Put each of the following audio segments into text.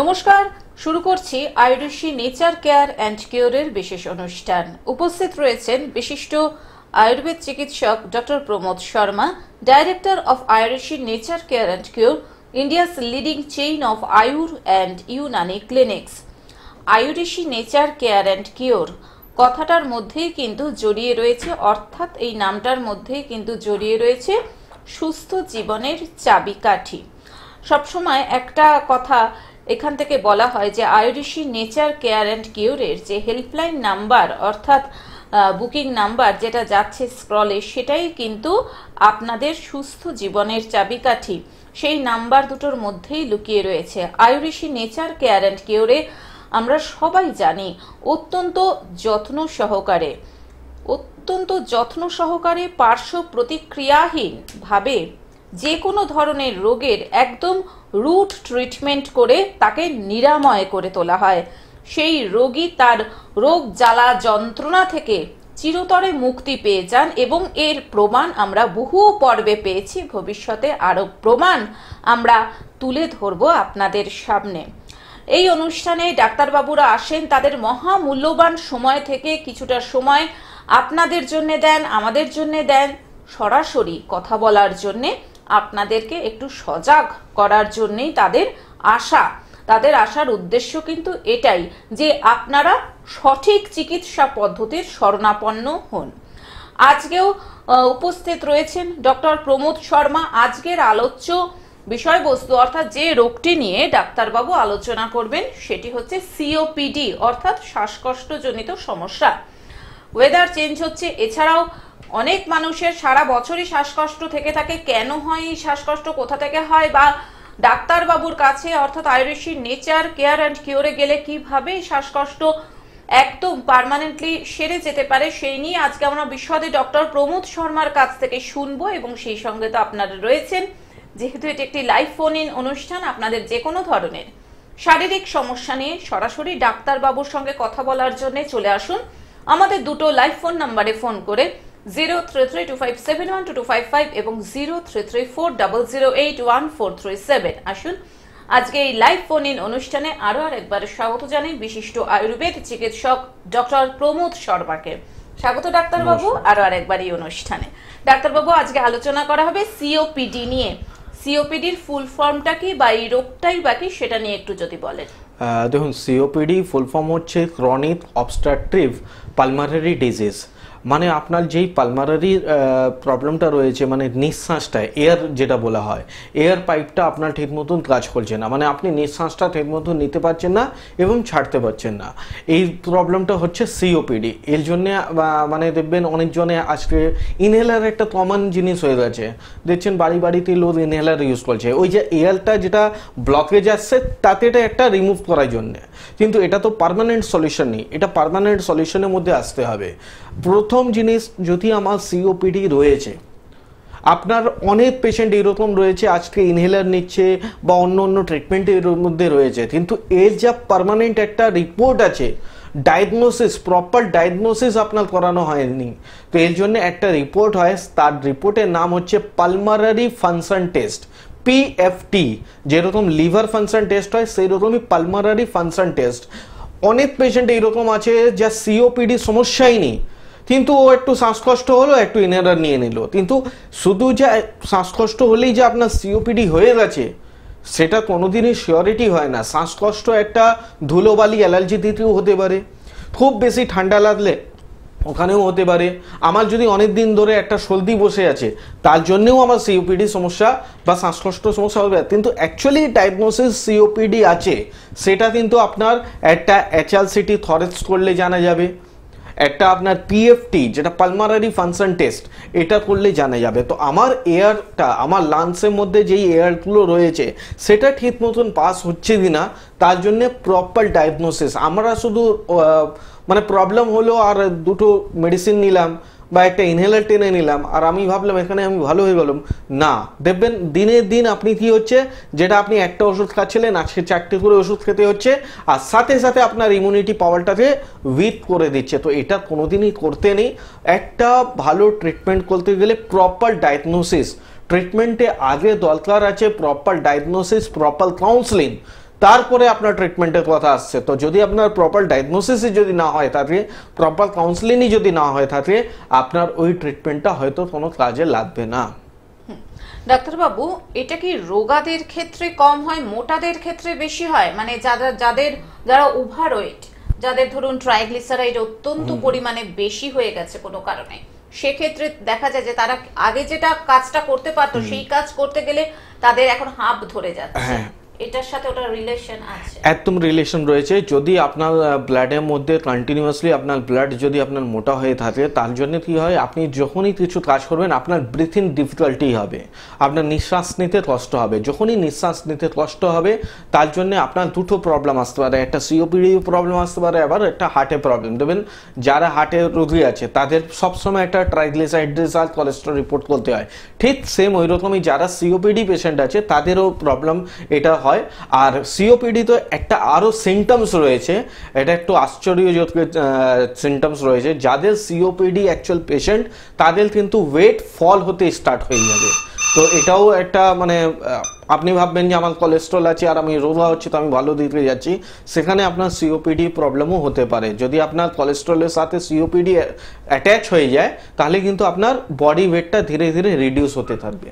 নমস্কার শুরু করছি আইরিশি নেচার কেয়ার অ্যান্ড কিওরের বিশেষ অনুষ্ঠান উপস্থিত রয়েছেন বিশিষ্ট আয়ুর্বেদ চিকিৎসক doctor Pramod Sharma director of Ayurishi nature care and cure India's leading chain of Ayur and Unani clinics Ayurishi nature care and cure কথাটার মধ্যেই কিন্তু জড়িয়ে রয়েছে অর্থাৎ এই নামটার মধ্যেই কিন্তু জড়িয়ে রয়েছে সুস্থ জীবনের চাবিকাঠি সবসময় একটা কথা এখান থেকে বলা হয় যে আয়ুরিশি নেচার কেয়ার অ্যান্ড কিউরের যে হেল্পলাইন নাম্বার অর্থাৎ বুকিং নাম্বার যেটা যাচ্ছে স্ক্রলে সেটাই কিন্তু আপনাদের সুস্থ জীবনের চাবিকাঠি সেই নাম্বার দুটোর মধ্যেই লুকিয়ে রয়েছে আয়ুরিশি নেচার কেয়ার অ্যান্ড কিউরে আমরা সবাই জানি অত্যন্ত যত্ন সহকারে অত্যন্ত যত্ন সহকারে পার্শ্ব প্রতিক্রিয়াহীনভাবে যে কোনো ধরনের রোগের একদম রুট ট্রিটমেন্ট করে তাকে নিরাময় করে তোলা হয় সেই রোগী তার রোগ জ্বালা যন্ত্রণা থেকে চিরতরে মুক্তি পেয়ে যান এবং এর প্রমাণ আমরা বহু পর্বে পেয়েছি ভবিষ্যতে আরও প্রমাণ আমরা তুলে ধরব আপনাদের সামনে এই অনুষ্ঠানে ডাক্তারবাবুরা আসেন তাদের মহামূল্যবান সময় থেকে কিছুটা সময় আপনাদের জন্য দেন আমাদের জন্য দেন সরাসরি কথা বলার জন্যে আপনাদেরকে একটু সজাগ করার জন্যেই তাদের আশা তাদের আসার উদ্দেশ্য কিন্তু এটাই যে আপনারা সঠিক চিকিৎসা পদ্ধতির শরণাপন্ন হন আজকেও উপস্থিত রয়েছেন ডক্টর প্রমোদ শর্মা আজকের আলোচ্য বিষয়বস্তু অর্থাৎ যে রোগটি নিয়ে ডাক্তারবাবু আলোচনা করবেন সেটি হচ্ছে সিওপিডি অর্থাৎ শ্বাসকষ্টজনিত সমস্যা ওয়েদার চেঞ্জ হচ্ছে এছাড়াও অনেক মানুষের সারা বছরই শ্বাসকষ্ট থেকে থাকে কেন হয় এই শ্বাসকষ্ট কোথা থেকে হয় বা ডাক্তারবাবুর কাছে অর্থাৎ আয়ুর্বেশি নেচার কেয়ার অ্যান্ড কিওরে গেলে কিভাবে শ্বাসকষ্ট একদম পারমানেন্টলি সেরে যেতে পারে সেই নিয়ে আজকে আমরা বিশদে ডক্টর প্রমোদ শর্মার কাছ থেকে শুনবো এবং সেই সঙ্গে তো আপনারা রয়েছেন যেহেতু এটি একটি লাইভ ফোন ইন অনুষ্ঠান আপনাদের যে কোনো ধরনের শারীরিক সমস্যা নিয়ে সরাসরি ডাক্তারবাবুর সঙ্গে কথা বলার জন্য চলে আসুন আমাদের দুটো লাইভ ফোন নাম্বারে ফোন করে zero three three two five seven one two two five five এবং zero three three four double zero eight one four three seven আসুন আজকে এই লাইভ ফোন ইন অনুষ্ঠানে আরও আরেকবার স্বাগত জানাই বিশিষ্ট আয়ুর্বেদ চিকিৎসক ডক্টর প্রমোদ শর্মাকে স্বাগত ডাক্তারবাবু আরও আরেকবার এই অনুষ্ঠানে ডাক্তারবাবু আজকে আলোচনা করা হবে সিওপিডি নিয়ে সিওপিডির ফুল ফর্মটা কি বা এই রোগটাই বা কি সেটা নিয়ে একটু যদি বলেন দেখুন সিওপিডি ফুল ফর্ম হচ্ছে ক্রনিক অবস্ট্রাকটিভ পালমারারি ডিজিজ মানে আপনার যেই পালমারারি প্রবলেমটা রয়েছে মানে নিঃশ্বাসটা এয়ার যেটা বলা হয় এয়ার পাইপটা আপনার ঠিক মতন কাজ করছে না মানে আপনি নিঃশ্বাসটা ঠিক মতন নিতে পারছেন না এবং ছাড়তে পারছেন না এই প্রবলেমটা হচ্ছে সিওপিডি এর জন্যে মানে দেখবেন অনেকজনে আজকে ইনহেলার একটা কমন জিনিস হয়ে গেছে দেখছেন বাড়ি বাড়িতে লোক ইনহেলার ইউজ করছে ওই যে এয়ারটা যেটা ব্লকেজ আসছে তাতে এটা একটা রিমুভ করার জন্যে কিন্তু এটা তো পারমানেন্ট সলিউশন নেই এটা পারমানেন্ট সলিউশনের মধ্যে আসতে হবে প্রথম প্রথম জিনিস যদি আমার সিওপিডি রয়েছে আপনার অনেক পেশেন্ট এরকম রয়েছে আজকে ইনহেলার নিচ্ছে বা অন্য অন্য ট্রিটমেন্টের মধ্যে রয়েছে কিন্তু এর যা পারমানেন্ট একটা রিপোর্ট আছে ডায়াগনোসিস প্রপার ডায়াগনোসিস আপনার করানো হয়নি তো এর জন্য একটা রিপোর্ট হয় তার রিপোর্টের নাম হচ্ছে পালমারারি ফাংশন টেস্ট পিএফটি যেরকম লিভার ফাংশন টেস্ট হয় সেই রকমই পালমারারি ফাংশন টেস্ট অনেক পেশেন্ট এইরকম আছে যা সিওপিডি সমস্যাই নেই কিন্তু ও একটু শ্বাসকষ্ট হলো একটু ইনহেলার নিয়ে নিল কিন্তু শুধু যে শ্বাসকষ্ট হলেই যে আপনার সিওপিডি হয়ে গেছে সেটা কোনোদিনই শিওরিটি হয় না শ্বাসকষ্ট একটা ধুলোবালি অ্যালার্জি দিতেও হতে পারে খুব বেশি ঠান্ডা লাগলে ওখানেও হতে পারে আমার যদি অনেক দিন ধরে একটা সর্দি বসে আছে তার জন্যেও আমার সিওপিডি সমস্যা বা শ্বাসকষ্ট সমস্যা হবে কিন্তু অ্যাকচুয়ালি ডায়াগনোসিস সিওপিডি আছে সেটা কিন্তু আপনার একটা অ্যাচালসিটি থরেক্স করলে জানা যাবে একটা আপনার পিএফটি যেটা পালমারারি ফাংশন টেস্ট এটা করলে জানা যাবে তো আমার এয়ারটা আমার লান্সের মধ্যে যেই এয়ারগুলো রয়েছে সেটা ঠিক মতন পাস হচ্ছে কি না তার জন্যে প্রপার ডায়াগনোসিস আমরা শুধু মানে প্রবলেম হলো আর দুটো মেডিসিন নিলাম বা একটা ইনহেলার টেনে নিলাম আর আমি ভাবলাম এখানে আমি ভালো হয়ে গেলাম না দেখবেন দিনে দিন আপনি কি হচ্ছে যেটা আপনি একটা ওষুধ খাচ্ছিলেন আজকে চারটে করে ওষুধ খেতে হচ্ছে আর সাথে সাথে আপনার ইমিউনিটি পাওয়ারটাকে উইথ করে দিচ্ছে তো এটা কোনোদিনই করতে নেই একটা ভালো ট্রিটমেন্ট করতে গেলে প্রপার ডায়াগনোসিস ট্রিটমেন্টে আগে দরকার আছে প্রপার ডায়াগনোসিস প্রপার কাউন্সেলিং তারপরে আপনার ট্রিটমেন্টের কথা আসছে তো যদি আপনার প্রপার ডায়াগনোসিসই যদি না হয় থাকে প্রপার কাউন্সিলিংই যদি না হয় থাকে আপনার ওই ট্রিটমেন্টটা হয়তো কোনো কাজে লাগবে না ডাক্তারবাবু এটা কি রোগাদের ক্ষেত্রে কম হয় মোটাদের ক্ষেত্রে বেশি হয় মানে যারা যাদের যারা ওভারওয়েট যাদের ধরুন ট্রাইগ্লিসারাইড অত্যন্ত পরিমাণে বেশি হয়ে গেছে কোনো কারণে সেক্ষেত্রে দেখা যায় যে তারা আগে যেটা কাজটা করতে পারতো সেই কাজ করতে গেলে তাদের এখন হাফ ধরে যাচ্ছে হ্যাঁ। এটার সাথে ওটা রিলেশন আছে একদম রিলেশন রয়েছে যদি আপনার ব্লাডের মধ্যে কন্টিনিউয়াসলি আপনার ব্লাড যদি আপনার মোটা হয়ে থাকে তার জন্য কি হয় আপনি যখনই কিছু কাজ করবেন আপনার ব্রিথিং ডিফিকাল্টি হবে আপনার নিঃশ্বাস নিতে কষ্ট হবে যখনই নিঃশ্বাস নিতে কষ্ট হবে তার জন্য আপনার দুটো প্রবলেম আসতে পারে একটা সিওপিডি প্রবলেম আসতে পারে আবার একটা হার্টে প্রবলেম দেবেন যারা হার্টে রোগী আছে তাদের সবসময় একটা ট্রাইগ্লিসাইড্রিস আর কোলেস্ট্রল রিপোর্ট করতে হয় ঠিক সেম ওই রকমই যারা সিওপিডি পেশেন্ট আছে তাদেরও প্রবলেম এটা হয় আর সিওপিডি তো একটা আরও সিমটমস রয়েছে এটা একটু আশ্চর্যজনক সিমটমস রয়েছে যাদের সিওপিডি অ্যাকচুয়াল পেশেন্ট তাদের কিন্তু ওয়েট ফল হতে স্টার্ট হয়ে যাবে তো এটাও একটা মানে আপনি ভাববেন যে আমার কলেস্ট্রল আছে আর আমি রোগা হচ্ছে তো আমি ভালো দিকে যাচ্ছি সেখানে আপনার সিওপিডি প্রবলেমও হতে পারে যদি আপনার কলেস্ট্রলের সাথে সিওপিডি অ্যাটাচ হয়ে যায় তাহলে কিন্তু আপনার বডি ওয়েটটা ধীরে ধীরে রিডিউস হতে থাকবে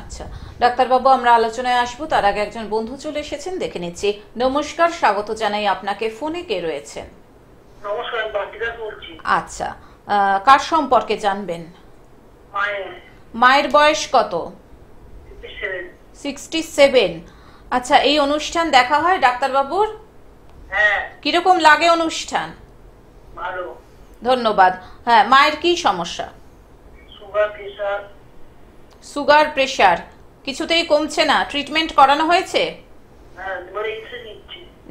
আচ্ছা ডাক্তারবাবু আমরা আলোচনায় আসবো তার আগে একজন বন্ধু চলে এসেছেন দেখে নিচ্ছি নমস্কার স্বাগত জানাই আপনাকে ফোনে কে রয়েছেন আচ্ছা কার সম্পর্কে জানবেন মায়ের বয়স কত সিক্সটি সেভেন আচ্ছা এই অনুষ্ঠান দেখা হয় ডাক্তারবাবুর হ্যাঁ। কিরকম লাগে অনুষ্ঠান ধন্যবাদ হ্যাঁ মায়ের কি সমস্যা সুগার প্রেশার কিছুতেই কমছে না ট্রিটমেন্ট করানো হয়েছে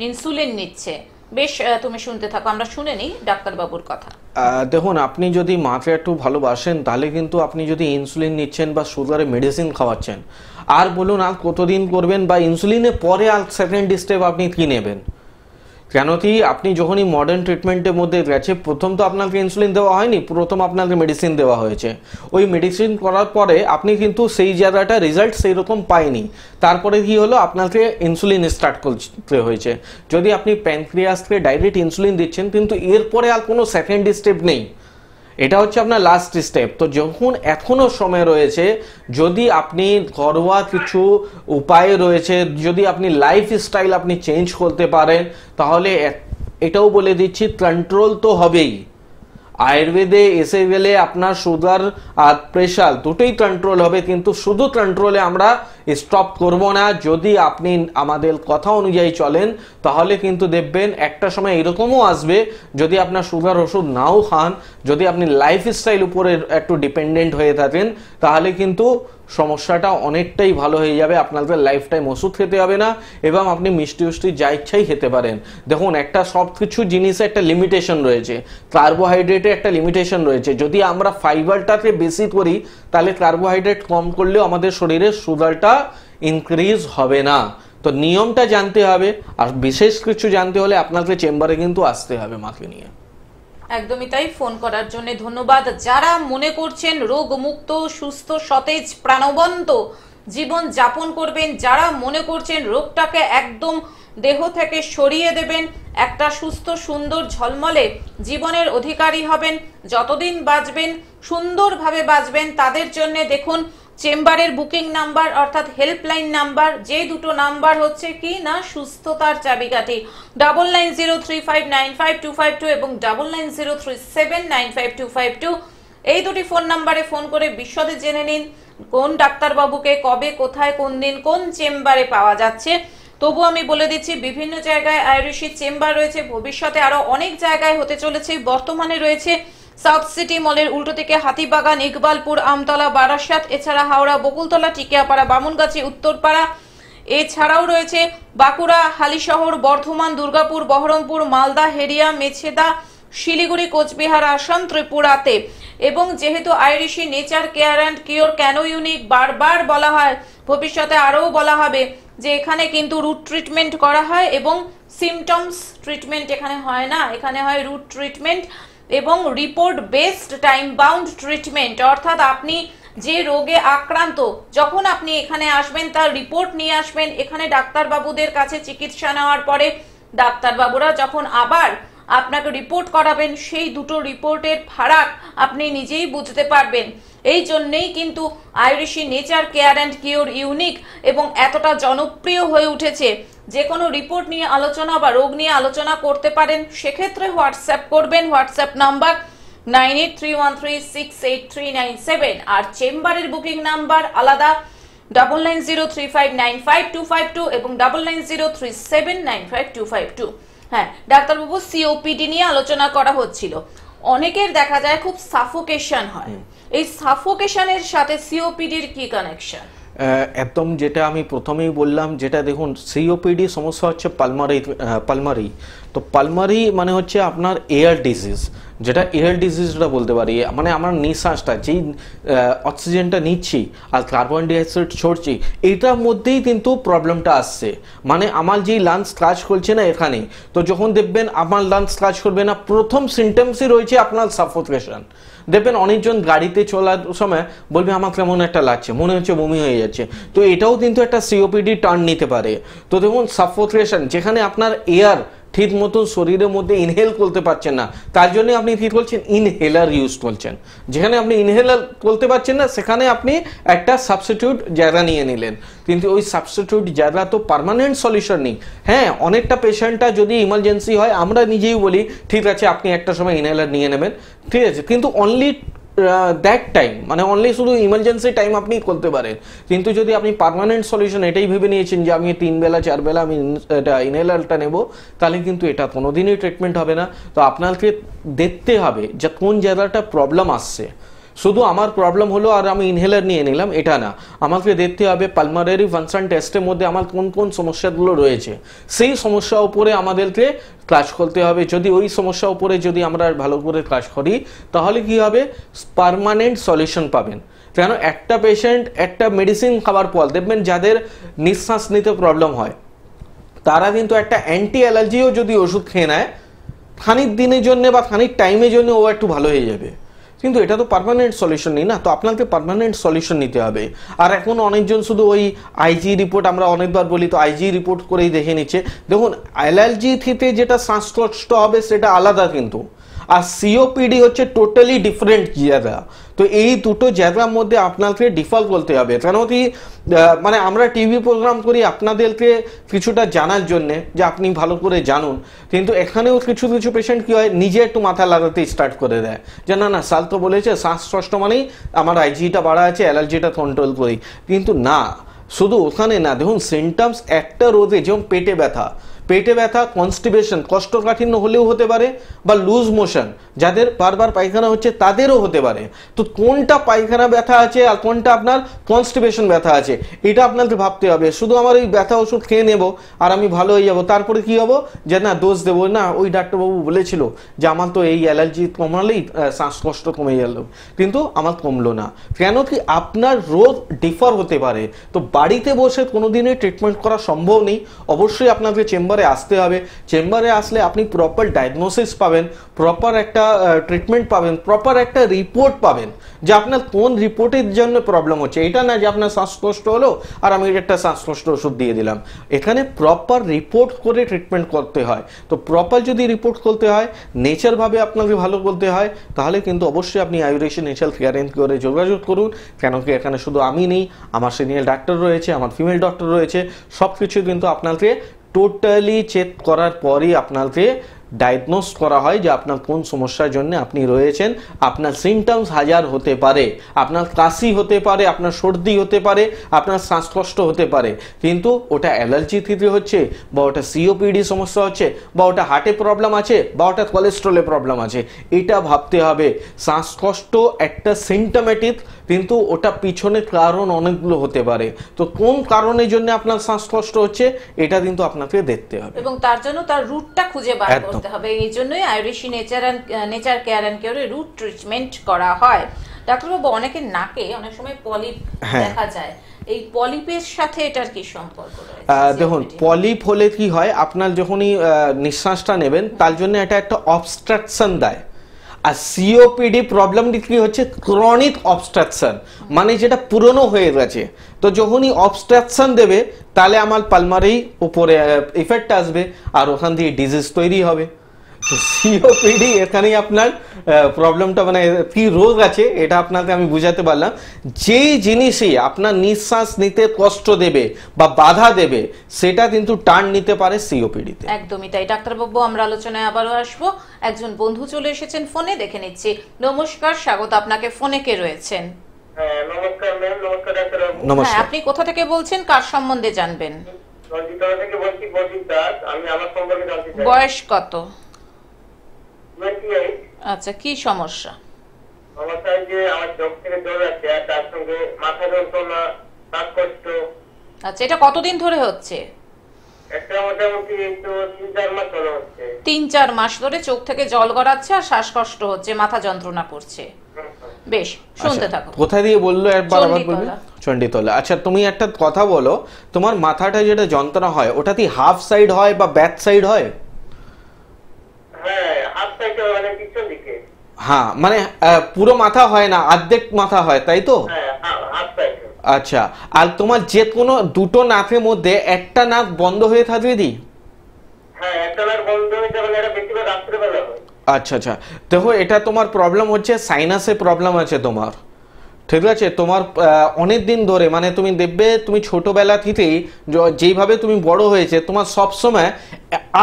ইনসুলিন হ্যাঁ, নিচ্ছে বেশ তুমি শুনতে থাকো আমরা শুনে নিই ডাক্তারবাবুর কথা দেখুন আপনি যদি মাকে একটু ভালোবাসেন তাহলে কিন্তু আপনি যদি ইনসুলিন নিচ্ছেন বা সুগারের মেডিসিন খাওয়াচ্ছেন আর বলুন আর কতদিন করবেন বা ইনসুলিনের পরে আর সেকেন্ড স্টেপ আপনি কী নেবেন কেন কি আপনি যখনই মডার্ন ট্রিটমেন্টের মধ্যে গেছে প্রথম তো আপনাকে ইনসুলিন দেওয়া হয়নি প্রথম আপনাকে মেডিসিন দেওয়া হয়েছে ওই মেডিসিন করার পরে আপনি কিন্তু সেই জায়গাটা রেজাল্ট সেই রকম পায়নি তারপরে কি হলো আপনাকে ইনসুলিন স্টার্ট করতে হয়েছে যদি আপনি প্যানক্রিয়াসকে ডাইরেক্ট ইনসুলিন দিচ্ছেন কিন্তু এরপরে আর কোনো সেকেন্ড স্টেপ নেই এটা হচ্ছে আপনার লাস্ট স্টেপ তো যখন এখনও সময় রয়েছে যদি আপনি ঘরোয়া কিছু উপায় রয়েছে যদি আপনি লাইফস্টাইল আপনি চেঞ্জ করতে পারেন তাহলে এটাও বলে দিচ্ছি কন্ট্রোল তো হবেই আয়ুর্বেদে এসে গেলে আপনার সুগার আর প্রেশার দুটোই কন্ট্রোল হবে কিন্তু শুধু কন্ট্রোলে আমরা স্টপ করব না যদি আপনি আমাদের কথা অনুযায়ী চলেন তাহলে কিন্তু দেখবেন একটা সময় এরকমও আসবে যদি আপনার সুগার ওষুধ নাও খান যদি আপনি লাইফস্টাইল উপরে একটু ডিপেন্ডেন্ট হয়ে থাকেন তাহলে কিন্তু সমস্যাটা অনেকটাই ভালো হয়ে যাবে আপনাদের লাইফ টাইম ওষুধ খেতে হবে না এবং আপনি মিষ্টি উষ্টি যা ইচ্ছাই খেতে পারেন দেখুন একটা সব কিছু জিনিসে একটা লিমিটেশন রয়েছে কার্বোহাইড্রেটে একটা লিমিটেশন রয়েছে যদি আমরা ফাইবারটাকে বেশি করি তাহলে কার্বোহাইড্রেট কম করলেও আমাদের শরীরে সুগারটা ইনক্রিজ হবে না তো নিয়মটা জানতে হবে আর বিশেষ কিছু জানতে হলে আপনাকে চেম্বারে কিন্তু আসতে হবে মাকে নিয়ে একদমই তাই ফোন করার জন্য ধন্যবাদ যারা মনে করছেন রোগমুক্ত সুস্থ সতেজ প্রাণবন্ত জীবন যাপন করবেন যারা মনে করছেন রোগটাকে একদম দেহ থেকে সরিয়ে দেবেন একটা সুস্থ সুন্দর ঝলমলে জীবনের অধিকারী হবেন যতদিন বাঁচবেন সুন্দরভাবে বাঁচবেন তাদের জন্য দেখুন চেম্বারের বুকিং নাম্বার অর্থাৎ হেল্পলাইন নাম্বার যে দুটো নাম্বার হচ্ছে কি না সুস্থতার চাবিকাঠি double nine zero three five nine five two five two এবং double nine zero three seven nine five two five two এই দুটি ফোন নাম্বারে ফোন করে বিশদে জেনে নিন কোন ডাক্তারবাবুকে কবে কোথায় কোন দিন কোন চেম্বারে পাওয়া যাচ্ছে তবু আমি বলে দিচ্ছি বিভিন্ন জায়গায় আইরিশি চেম্বার রয়েছে ভবিষ্যতে আরও অনেক জায়গায় হতে চলেছে বর্তমানে রয়েছে সাউথ সিটি মলের উল্টো থেকে হাতিবাগান ইকবালপুর আমতলা বারাসাত এছাড়া হাওড়া বকুলতলা টিকিয়াপাড়া বামুনগাছি উত্তরপাড়া এছাড়াও রয়েছে বাঁকুড়া হালিশহর বর্ধমান দুর্গাপুর বহরমপুর মালদা হেরিয়া মেছেদা শিলিগুড়ি কোচবিহার আসাম ত্রিপুরাতে এবং যেহেতু Ayurishi nature care and cure কেন ইউনিক বারবার বলা হয় ভবিষ্যতে আরও বলা হবে যে এখানে কিন্তু রুট ট্রিটমেন্ট করা হয় এবং সিমটমস ট্রিটমেন্ট এখানে হয় না এখানে হয় রুট ট্রিটমেন্ট এবং report based time bound treatment অর্থাৎ আপনি যে রোগে আক্রান্ত যখন আপনি এখানে আসবেন তার রিপোর্ট নিয়ে আসবেন এখানে ডাক্তারবাবুদের কাছে চিকিৎসা নেওয়ার পরে ডাক্তারবাবুরা যখন আবার আপনাকে রিপোর্ট করাবেন সেই দুটো রিপোর্টের ফারাক আপনি নিজেই বুঝতে পারবেন এই জন্যেই কিন্তু Ayurishi nature care and cure unique এবং এতটা জনপ্রিয় হয়ে উঠেছে যে কোনো রিপোর্ট নিয়ে আলোচনা বা রোগ নিয়ে আলোচনা করতে পারেন সেক্ষেত্রে হোয়াটসঅ্যাপ করবেন WhatsApp number nine eight three one three six eight three nine seven আর চেম্বারের বুকিং নাম্বার আলাদা double nine zero three five nine five two five two এবং double nine zero three seven nine five two five two হ্যাঁ ডাক্তারবাবু COPD নিয়ে আলোচনা করা হচ্ছিল অনেকের দেখা যায় খুব সাফোকেশন হয় এই সাফোকেশনের সাথে সিওপিডির কি কানেকশন একদম যেটা আমি প্রথমেই বললাম যেটা দেখুন সিওপিডি সমস্যা হচ্ছে পালমারি পালমারি তো পালমারি মানে হচ্ছে আপনার এয়ার ডিজিজ যেটা এয়ার ডিজিজটা বলতে পারি মানে আমার নিঃশ্বাসটা যেই অক্সিজেনটা নিচ্ছি আর কার্বন ডাইঅক্সাইড ছড়ছি এইটার মধ্যেই কিন্তু প্রবলেমটা আসছে মানে আমার যেই লাঞ্চ কাজ করছে না এখানে তো যখন দেখবেন আমার লান্স কাজ করবে না প্রথম সিমটমসই রয়েছে আপনার সাফোকেশন দেখবেন অনেকজন গাড়িতে চলার সময় বলবে আমার কেমন একটা লাগছে মনে হচ্ছে বমি হয়ে যাচ্ছে তো এটাও কিন্তু একটা সিওপিডি টার্ন নিতে পারে তো দেখুন সাফোকেশন যেখানে আপনার এয়ার ঠিক মতন শরীরের মধ্যে ইনহেল করতে পারছেন না তার জন্য আপনি কি বলছেন ইনহেলার ইউজ করছেন যেখানে আপনি ইনহেলার করতে পারছেন না সেখানে আপনি একটা সাবস্টিটিউট জায়গা নিয়ে নিলেন কিন্তু ওই সাবস্টিটিউট জায়গা তো পারমানেন্ট সলিউশন নেই হ্যাঁ অনেকটা পেশেন্টটা যদি ইমার্জেন্সি হয় আমরা নিজেই বলি ঠিক আছে আপনি একটা সময় ইনহেলার নিয়ে নেবেন ঠিক আছে কিন্তু অনলি দ্যাট টাইম মানে অনলি শুধু ইমার্জেন্সি টাইম আপনি করতে পারেন কিন্তু যদি আপনি পারমানেন্ট সলিউশন এটাই ভেবে নিয়েছেন যে আমি তিন বেলা চার বেলা আমি এটা ইনহেলারটা নেব তাহলে কিন্তু এটা কোনো দিনই ট্রিটমেন্ট হবে না তো আপনাকে দেখতে হবে যে কোন জায়গাটা প্রবলেম আসছে শুধু আমার প্রবলেম হলো আর আমি ইনহেলার নিয়ে নিলাম এটা না আমাকে দেখতে হবে পালমারেরি ফাংশন টেস্টের মধ্যে আমার কোন কোন সমস্যাগুলো রয়েছে সেই সমস্যা উপরে আমাদেরকে ক্লাস করতে হবে যদি ওই সমস্যা উপরে যদি আমরা ভালো করে ক্লাস করি তাহলে কি হবে পারমানেন্ট সলিউশন পাবেন কেন একটা পেশেন্ট একটা মেডিসিন খাবার পর দেখবেন যাদের নিঃশ্বাস নিতে প্রবলেম হয় তারা কিন্তু একটা অ্যান্টি অ্যালার্জিও যদি ওষুধ খেয়ে নেয় খানিক দিনের জন্য বা খানিক টাইমের জন্য ও একটু ভালো হয়ে যাবে কিন্তু এটা তো পারমানেন্ট সলিউশন নেই না তো আপনাকে পারমানেন্ট সলিউশন নিতে হবে আর এখন অনেকজন শুধু ওই আইজি রিপোর্ট আমরা অনেকবার বলি তো আইজি রিপোর্ট করেই দেখে নিচ্ছে দেখুন অ্যালার্জি থেকে যেটা শ্বাসকষ্ট হবে সেটা আলাদা কিন্তু আর সিওপিডি হচ্ছে টোটালি ডিফারেন্ট জায়গা তো এই দুটো জায়গার মধ্যে আপনাকে ডিফল্ট বলতে হবে কেন কি মানে আমরা টিভি প্রোগ্রাম করি আপনাদেরকে কিছুটা জানার জন্যে যে আপনি ভালো করে জানুন কিন্তু এখানেও কিছু কিছু পেশেন্ট কী হয় নিজে একটু মাথা লাগাতে স্টার্ট করে দেয় যে না না সাল তো বলেছে শ্বাসকষ্ট মানেই আমার আইজিটা বাড়া আছে অ্যালার্জিটা কন্ট্রোল করি কিন্তু না শুধু ওখানে না দেখুন সিমটমস একটা রোদে যেমন পেটে ব্যথা পেটে ব্যথা কনস্টিবেশন কষ্টকাঠিন্য হলেও হতে পারে বা লুজ মোশন যাদের বারবার পায়খানা হচ্ছে তাদেরও হতে পারে তো কোনটা পায়খানা ব্যথা আছে আর কোনটা আপনার কনস্টিবেশন ব্যথা আছে এটা আপনাকে ভাবতে হবে শুধু আমার ওই ব্যথা ওষুধ খেয়ে নেব আর আমি ভালো হয়ে যাব তারপরে কি হবো যে না দোষ দেবো না ওই ডাক্তারবাবু বলেছিল যে আমার তো এই অ্যালার্জি কমালেই শ্বাসকষ্ট কমে গেল কিন্তু আমার কমলো না কেন কি আপনার রোগ ডিফার হতে পারে তো বাড়িতে বসে কোনোদিনই ট্রিটমেন্ট করা সম্ভব নেই অবশ্যই আপনাকে চেম্বারে চেম্বারে আসতে হবে চেম্বারে আসলে আপনি প্রপার ডায়াগনোসিস পাবেন প্রপার একটা ট্রিটমেন্ট পাবেন প্রপার একটা রিপোর্ট পাবেন যে আপনার কোন রিপোর্টের জন্য প্রবলেম হচ্ছে এটা না যে আপনার শ্বাসকষ্ট হলো আর আমি একটা শ্বাসকষ্ট ওষুধ দিয়ে দিলাম এখানে প্রপার রিপোর্ট করে ট্রিটমেন্ট করতে হয় তো প্রপার যদি রিপোর্ট করতে হয় নেচারভাবে আপনাকে ভালো করতে হয় তাহলে কিন্তু অবশ্যই আপনি আয়ুরেশন নেচার কেয়ারেন্ট করে যোগাযোগ করুন কেন কি এখানে শুধু আমি নেই আমার সিনিয়র ডাক্তার রয়েছে আমার ফিমেল ডক্টর রয়েছে সব কিছু কিন্তু আপনাকে টোটালি চেক করার পরই আপনাকে ডায়াগনোস করা হয় যে আপনার কোন সমস্যার জন্য আপনি রয়েছেন আপনার সিমটমস হাজার হতে পারে আপনার কাশি হতে পারে আপনার সর্দি হতে পারে আপনার শ্বাসকষ্ট হতে পারে কিন্তু ওটা অ্যালার্জি থেকে হচ্ছে বা ওটা সিওপিডি সমস্যা হচ্ছে বা ওটা হার্টে প্রবলেম আছে বা ওটা কোলেস্ট্রলে প্রবলেম আছে এটা ভাবতে হবে শ্বাসকষ্ট একটা সিমটমেটিক কিন্তু ওটা পিছনে কারণ অনেকগুলো হতে পারে তো কোন কারণের জন্য আপনার শ্বাসকষ্ট হচ্ছে এটা কিন্তু আপনাকে দেখতে হবে এবং তার জন্য তার রুটটা খুঁজে বার করতে হবে এই জন্যই আইরিশি নেচার নেচার কেয়ার অ্যান্ড কেয়ারে রুট ট্রিটমেন্ট করা হয় ডাক্তারবাবু অনেকের নাকে অনেক সময় পলিপ হ্যাঁ। দেখা যায় এই পলিপের সাথে এটার কি সম্পর্ক দেখুন পলিপ হলে কি হয় আপনার যখনই নিঃশ্বাসটা নেবেন তার জন্য এটা একটা অবস্ট্রাকশন দেয় আর সিওপিডি প্রবলেমটি কি হচ্ছে ক্রনিক অবস্ট্রাকশন মানে যেটা পুরনো হয়ে গেছে তো যখনই অবস্ট্রাকশন দেবে তাহলে আমার পালমারেই উপরে ইফেক্ট আসবে আর ওখান দিয়ে ডিজিজ তৈরি হবে সিওপিডি এখানেই আপনার প্রবলেমটা মানে কি রোগ আছে এটা আপনাকে আমি বুঝাতে পারলাম যে জিনিসই আপনার নিঃশ্বাস নিতে কষ্ট দেবে বা বাধা দেবে সেটা কিন্তু টার্ন নিতে পারে সিওপিডিতে একদমই তাই ডাক্তারবাবু আমরা আলোচনায় আবারও আসবো একজন বন্ধু চলে এসেছেন ফোনে দেখে নিচ্ছি নমস্কার স্বাগত আপনাকে ফোনে কে রয়েছেন হ্যাঁ, নমস্কার হ্যাঁ, আপনি কোথা থেকে বলছেন কার সম্বন্ধে জানবেন বয়স কত আচ্ছা কি সমস্যা আচ্ছা এটা কতদিন ধরে হচ্ছে তিন চার মাস ধরে চোখ থেকে জল গড়াচ্ছে আর শ্বাসকষ্ট হচ্ছে মাথা যন্ত্রণা করছে বেশ শুনতে আচ্ছা, থাকো কোথায় দিয়ে বললো একবার আবার বলবি চণ্ডীতলা আচ্ছা তুমি একটা কথা বলো তোমার মাথাটা যেটা যন্ত্রণা হয় ওটা কি হাফ সাইড হয় বা ব্যাক সাইড হয় হ্যাঁ মানে, হ্যাঁ মানে পুরো মাথা হয় না অর্ধেক মাথা হয় তাই তো হ্যাঁ, আচ্ছা আর তোমার যে কোনো দুটো নাফের মধ্যে একটা নাক বন্ধ হয়ে থাকবে দি হ্যাঁ, আচ্ছা আচ্ছা দেখো এটা তোমার প্রবলেম হচ্ছে সাইনাসে প্রবলেম আছে তোমার ঠিক আছে তোমার অনেক দিন ধরে মানে তুমি দেখবে তুমি ছোটোবেলা থেকেই যেইভাবে তুমি বড় হয়েছে তোমার সবসময়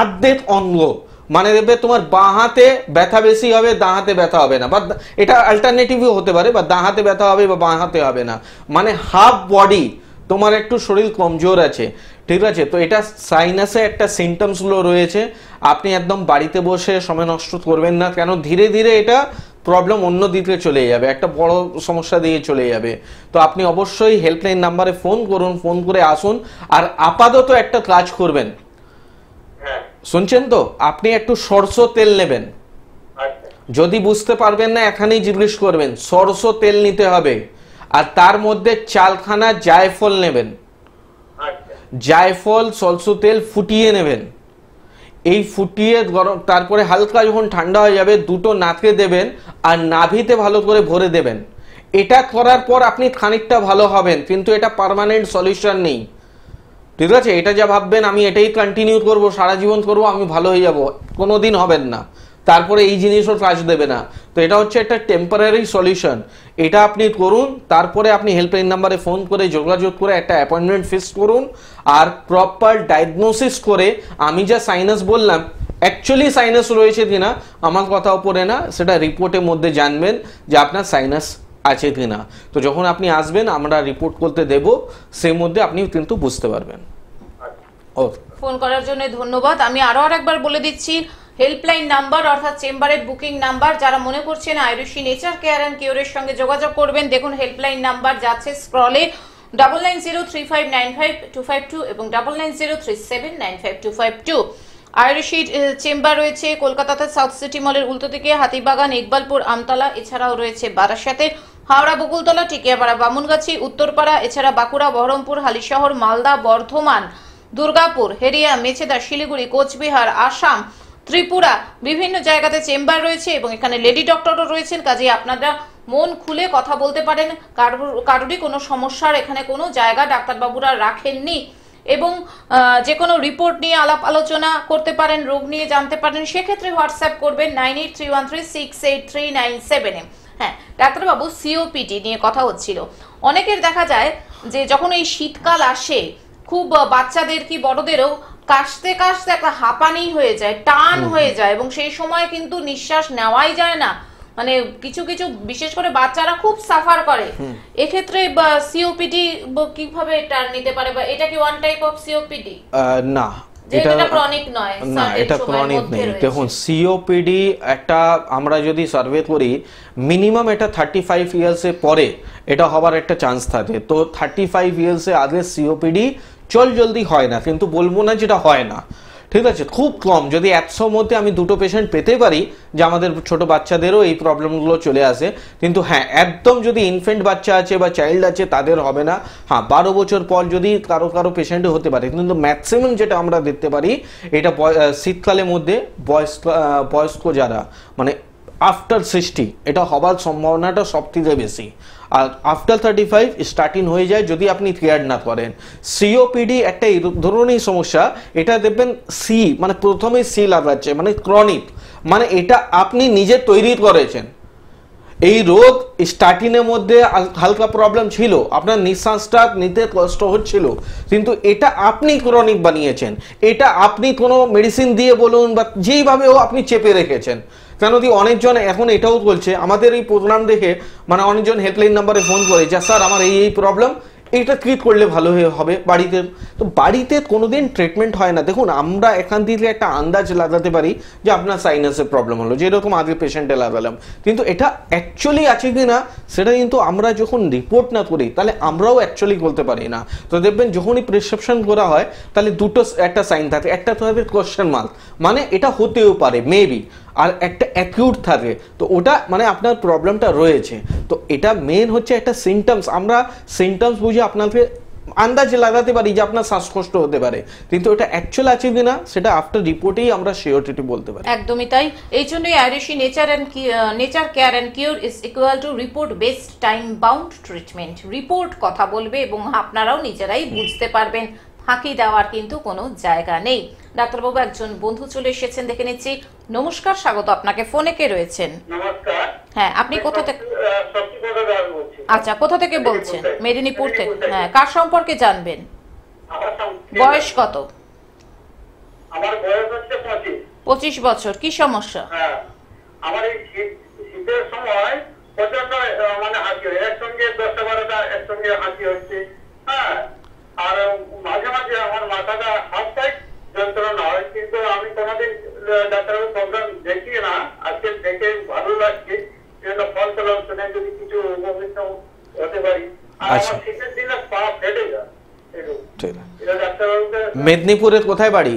আর্ধেক অঙ্গ মানে দেখবে তোমার বাঁ হাতে ব্যথা বেশি হবে দাঁ হাতে ব্যথা হবে না বা এটা অল্টারনেটিভও হতে পারে বা দাঁ হাতে ব্যথা হবে বা বাঁ হাতে হবে না মানে হাফ বডি তোমার একটু শরীর কমজোর আছে ঠিক আছে তো এটা সাইনাসে একটা সিমটমসগুলো রয়েছে আপনি একদম বাড়িতে বসে সময় নষ্ট করবেন না কেন ধীরে ধীরে এটা প্রবলেম অন্য দিকে চলে যাবে একটা বড় সমস্যা দিয়ে চলে যাবে তো আপনি অবশ্যই হেল্পলাইন নাম্বারে ফোন করুন ফোন করে আসুন আর আপাতত একটা কাজ করবেন শুনছেন তো আপনি একটু সরষ তেল নেবেন যদি বুঝতে পারবেন না এখানেই জিজ্ঞেস করবেন সরষ তেল নিতে হবে আর তার মধ্যে চালখানা জায়ফল নেবেন জায়ফল সরষ তেল ফুটিয়ে নেবেন এই ফুটিয়ে গরম তারপরে হালকা যখন ঠান্ডা হয়ে যাবে দুটো নাকে দেবেন আর নাভিতে ভালো করে ভরে দেবেন এটা করার পর আপনি খানিকটা ভালো হবেন কিন্তু এটা পারমানেন্ট সলিউশন নেই ঠিক আছে এটা যা ভাববেন আমি এটাই কন্টিনিউ করব সারা জীবন করব আমি ভালো হয়ে যাব কোনো দিন হবেন না তারপরে এই জিনিসও কাজ দেবে না তো এটা হচ্ছে একটা টেম্পারারি সলিউশন এটা আপনি করুন তারপরে আপনি হেল্পলাইন নাম্বারে ফোন করে যোগাযোগ করে একটা অ্যাপয়েন্টমেন্ট ফিক্স করুন আর প্রপার ডায়াগনোসিস করে আমি যা সাইনাস বললাম অ্যাকচুয়ালি সাইনাস রয়েছে কিনা আমার কথা ওপরে না সেটা রিপোর্টের মধ্যে জানবেন যে আপনার সাইনাস আছে কিনা তো যখন আপনি আসবেন আমরা রিপোর্ট করতে দেব সেই মধ্যে আপনি কিন্তু বুঝতে পারবেন ফোন করার জন্য ধন্যবাদ আমি আরো আরেকবার বলে দিচ্ছি হেল্পলাইন নাম্বার অর্থাৎ চেম্বারের বুকিং নাম্বার যারা মনে করছেন আইরিশি নেচার কেয়ার অ্যান্ড কিওরের সঙ্গে যোগাযোগ করবেন দেখুন হেল্পলাইন নাম্বার যাচ্ছে স্ক্রলে double nine zero three five nine five two five two এবং double nine zero three seven nine five two five two আইরিশি চেম্বার রয়েছে কলকাতাতে সাউথ সিটি মলের উল্টো দিকে হাতিবাগান ইকবালপুর আমতলা এছাড়াও রয়েছে বারাসাতে হাওড়া বকুলতলা টিকিয়াপাড়া বামুনগাছি উত্তরপাড়া এছাড়া বাঁকুড়া বহরমপুর হালিশহর মালদা বর্ধমান দুর্গাপুর হেরিয়া মেছেদা শিলিগুড়ি কোচবিহার আসাম ত্রিপুরা বিভিন্ন জায়গাতে চেম্বার রয়েছে এবং এখানে লেডি ডক্টরও রয়েছেন কাজে আপনারা মন খুলে কথা বলতে পারেন কারোরই কোনো সমস্যার এখানে কোনো জায়গা ডাক্তারবাবুরা রাখেননি এবং যে কোনো রিপোর্ট নিয়ে আলাপ আলোচনা করতে পারেন রোগ নিয়ে জানতে পারেন সেক্ষেত্রে হোয়াটসঅ্যাপ করবেন nine eight three one three six eight three nine সেভেনে হ্যাঁ ডাক্তারবাবু সিওপিটি নিয়ে কথা হচ্ছিল অনেকের দেখা যায় যে যখন এই শীতকাল আসে খুব বাচ্চাদের কি বড়দেরও কাশতে কাশতে একটা হাঁপানি হয়ে যায় টান হয়ে যায় এবং সেই সময় কিন্তু নিঃশ্বাস নেওয়াই যায় না মানে কিছু কিছু বিশেষ করে বাচ্চারা খুব সাফার করে এক্ষেত্রে সিওপিডি কিভাবে টার্ন নিতে পারে বা এটা কি ওয়ান টাইপ অফ সিওপিডি না এটা ক্রনিক নয় না এটা নেই দেখুন সিওপিডি একটা আমরা যদি সার্ভে করি মিনিমাম এটা থার্টি ফাইভ ইয়ার্সে পরে এটা হবার একটা চান্স থাকে তো থার্টি ফাইভ ইয়ার্সে আগে সিওপিডি চল জলদি হয় না কিন্তু বলবো না যেটা হয় না ঠিক আছে খুব কম যদি একশোর মধ্যে আমি দুটো পেশেন্ট পেতে পারি যে আমাদের ছোট বাচ্চাদেরও এই প্রবলেমগুলো চলে আসে কিন্তু হ্যাঁ একদম যদি ইনফেন্ট বাচ্চা আছে বা চাইল্ড আছে তাদের হবে না হ্যাঁ বারো বছর পর যদি কারো কারো পেশেন্ট হতে পারে কিন্তু ম্যাক্সিমাম যেটা আমরা দেখতে পারি এটা শীতকালের মধ্যে বয়স্ক বয়স্ক যারা মানে আফটার সিক্সটি এটা হবার সম্ভাবনাটা সবথেকে বেশি আর আফটার থার্টি ফাইভ স্টার্টিং হয়ে যায় যদি আপনি ক্লিয়ার না করেন সিওপিডি একটা এই সমস্যা এটা দেখবেন সি মানে প্রথমে সি লাগাচ্ছে মানে ক্রনিক মানে এটা আপনি নিজে তৈরি করেছেন এই রোগ স্টার্টিংয়ের মধ্যে হালকা প্রবলেম ছিল আপনার নিঃশ্বাসটা নিতে কষ্ট হচ্ছিল কিন্তু এটা আপনি ক্রনিক বানিয়েছেন এটা আপনি কোনো মেডিসিন দিয়ে বলুন বা যেইভাবেও আপনি চেপে রেখেছেন কেন দি অনেকজন এখন এটাও বলছে আমাদের এই প্রোগ্রাম দেখে মানে অনেকজন হেল্পলাইন নাম্বারে ফোন করে যা স্যার আমার এই এই প্রবলেম এটা ক্রিট করলে ভালো হয়ে হবে বাড়িতে তো বাড়িতে কোনোদিন ট্রিটমেন্ট হয় না দেখুন আমরা এখান থেকে একটা আন্দাজ লাগাতে পারি যে আপনার সাইনাসের প্রবলেম হলো যেরকম আগে পেশেন্টে লাগালাম কিন্তু এটা অ্যাকচুয়ালি আছে কি না সেটা কিন্তু আমরা যখন রিপোর্ট না করি তাহলে আমরাও অ্যাকচুয়ালি বলতে পারি না তো দেখবেন যখনই প্রেসক্রিপশন করা হয় তাহলে দুটো একটা সাইন থাকে একটা তো হবে কোয়েশ্চেন মার্ক মানে এটা হতেও পারে মেবি আর একটা অ্যাকিউট থাকে তো ওটা মানে আপনার প্রবলেমটা রয়েছে তো এটা মেন হচ্ছে একটা সিমটমস আমরা সিমটমস বুঝে আপনাকে আন্দাজে লাগাতে পারি যে আপনার শ্বাসকষ্ট হতে পারে কিন্তু এটা অ্যাকচুয়াল আছে কিনা সেটা আফটার রিপোর্টেই আমরা সিওরিটি বলতে পারি একদমই তাই এই জন্যই আইরিশি nature and nature care and cure is equal to report based time bound treatment report কথা বলবে এবং আপনারাও নিজেরাই বুঝতে পারবেন ফাঁকি দেওয়ার কিন্তু কোনো জায়গা নেই ডাক্তারবাবু একজন বন্ধু চলে এসেছেন দেখে নিচ্ছি নমস্কার স্বাগত আপনাকে ফোনে কে রয়েছেন হ্যাঁ আপনি কোথা থেকে আচ্ছা কোথা থেকে বলছেন মেদিনীপুর থেকে হ্যাঁ কার সম্পর্কে জানবেন বয়স কত পঁচিশ বছর কি সমস্যা হ্যাঁ, সময় প্রচন্ড মানে হাসি হয় একসঙ্গে দশটা বারোটা একসঙ্গে হাসি হচ্ছে হ্যাঁ আর মাঝে মাঝে আমার মাথাটা যন্ত্রণা হয় কিন্তু আমি কোনোদিন ডাক্তারের প্রবলেম দেখি না আজকে দেখে ভালো লাগছে ফল শুনে যদি কিছু উপকৃত হতে পারি আর আচ্ছা। আমার শীতের দিনে পা ফেটে যায় মেদিনীপুরের কোথায় বাড়ি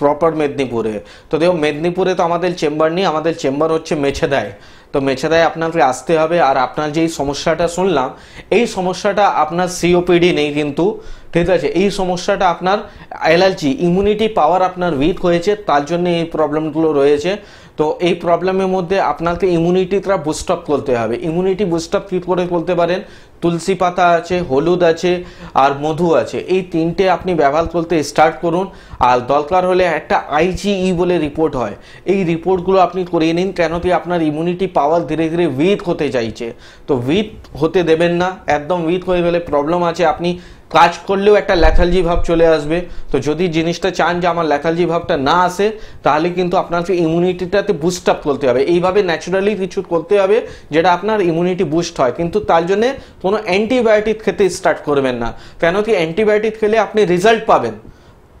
প্রপার মেদিনীপুরে তো দেখো মেদিনীপুরে তো আমাদের চেম্বার নেই আমাদের চেম্বার হচ্ছে মেছেদায় তো মেছেদায় আপনাকে আসতে হবে আর আপনার যেই সমস্যাটা শুনলাম এই সমস্যাটা আপনার সিওপিডি নেই কিন্তু ঠিক আছে এই সমস্যাটা আপনার অ্যালার্জি ইমিউনিটি পাওয়ার আপনার উইক হয়েছে তার জন্য এই প্রবলেমগুলো রয়েছে তো এই প্রবলেমের মধ্যে আপনাকে ইমিউনিটিটা বুস্ট আপ করতে হবে ইমিউনিটি বুস্ট আপ কী করে করতে পারেন তুলসী পাতা আছে হলুদ আছে আর মধু আছে এই তিনটে আপনি ব্যবহার করতে স্টার্ট করুন আর দরকার হলে একটা আইজিই e বলে রিপোর্ট হয় এই রিপোর্টগুলো আপনি করিয়ে নিন কেন কি আপনার ইমিউনিটি পাওয়ার ধীরে ধীরে উইথ হতে চাইছে তো উইথ হতে দেবেন না একদম উইথ হয়ে গেলে প্রবলেম আছে আপনি কাজ করলেও একটা ল্যাথালজি ভাব চলে আসবে তো যদি জিনিসটা চান যে আমার ল্যাথালজি ভাবটা না আসে তাহলে কিন্তু আপনাকে ইমিউনিটিটাতে বুস্ট আপ করতে হবে এইভাবে ন্যাচুরালি কিছু করতে হবে যেটা আপনার ইমিউনিটি বুস্ট হয় কিন্তু তার জন্যে কোনো অ্যান্টিবায়োটিক খেতে স্টার্ট করবেন না কেন কি অ্যান্টিবায়োটিক খেলে আপনি রেজাল্ট পাবেন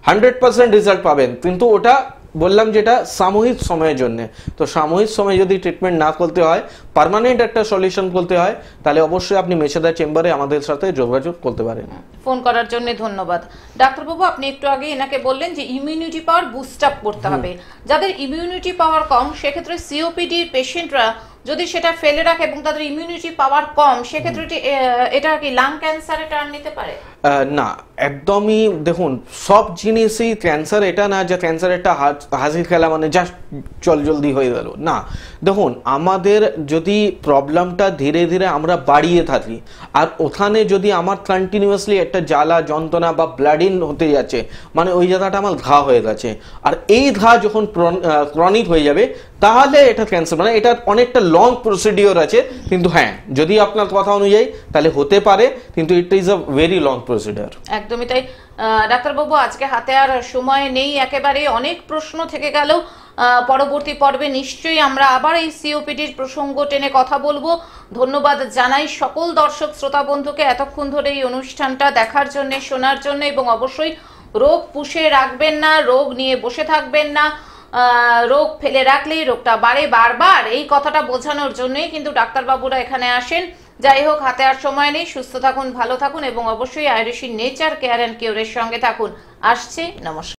হান্ড্রেড পার্সেন্ট রেজাল্ট পাবেন কিন্তু ওটা বললাম যেটা সাময়িক সময়ের জন্য তো সাময়িক সময় যদি ট্রিটমেন্ট না করতে হয় পার্মানেন্ট একটা সলিউশন করতে হয় তাহলে অবশ্যই আপনি মেছেদার চেম্বারে আমাদের সাথে যোগাযোগ করতে পারেন ফোন করার জন্য ধন্যবাদ ডাক্তারবাবু আপনি একটু আগে এনাকে বললেন যে ইমিউনিটি পাওয়ার বুস্ট আপ করতে হবে যাদের ইমিউনিটি পাওয়ার কম সেক্ষেত্রে সিওপিডির পেশেন্টরা যদি সেটা ফেলে রাখে এবং তাদের ইমিউনিটি পাওয়ার কম সেক্ষেত্রে এটা কি লাং ক্যান্সারে টার্ন নিতে পারে না একদমই দেখুন সব জিনিসই ক্যান্সার এটা না যে ক্যান্সার একটা হাজির খেলা মানে জাস্ট জলদি হয়ে গেল না দেখুন আমাদের যদি প্রবলেমটা ধীরে ধীরে আমরা বাড়িয়ে থাকি আর ওখানে যদি আমার কন্টিনিউয়াসলি একটা জ্বালা যন্ত্রণা বা ব্লাডিন হতে যাচ্ছে মানে ওই জায়গাটা আমার ঘা হয়ে গেছে আর এই ঘা যখন ক্রনিক হয়ে যাবে তাহলে এটা ক্যান্সেল মানে এটা অনেকটা লং প্রসিডিওর আছে কিন্তু হ্যাঁ যদি আপনার কথা অনুযায়ী তাহলে হতে পারে কিন্তু it is a very long procedure একদমই তাই ডাক্তারবাবু আজকে হাতে আর সময় নেই একেবারে অনেক প্রশ্ন থেকে গেল পরবর্তী পর্বে নিশ্চয়ই আমরা আবার এই সিওপিডির প্রসঙ্গ টেনে কথা বলবো ধন্যবাদ জানাই সকল দর্শক শ্রোতা বন্ধুকে এতক্ষণ ধরে এই অনুষ্ঠানটা দেখার জন্য শোনার জন্য এবং অবশ্যই রোগ পুষে রাখবেন না রোগ নিয়ে বসে থাকবেন না রোগ ফেলে রাখলেই রোগটা বাড়ে বারবার এই কথাটা বোঝানোর জন্যই কিন্তু ডাক্তারবাবুরা এখানে আসেন যাই হোক হাতে আর সময় নেই সুস্থ থাকুন ভালো থাকুন এবং অবশ্যই আইরিশি নেচার কেয়ার অ্যান্ড কিউরের সঙ্গে থাকুন আসছে নমস্কার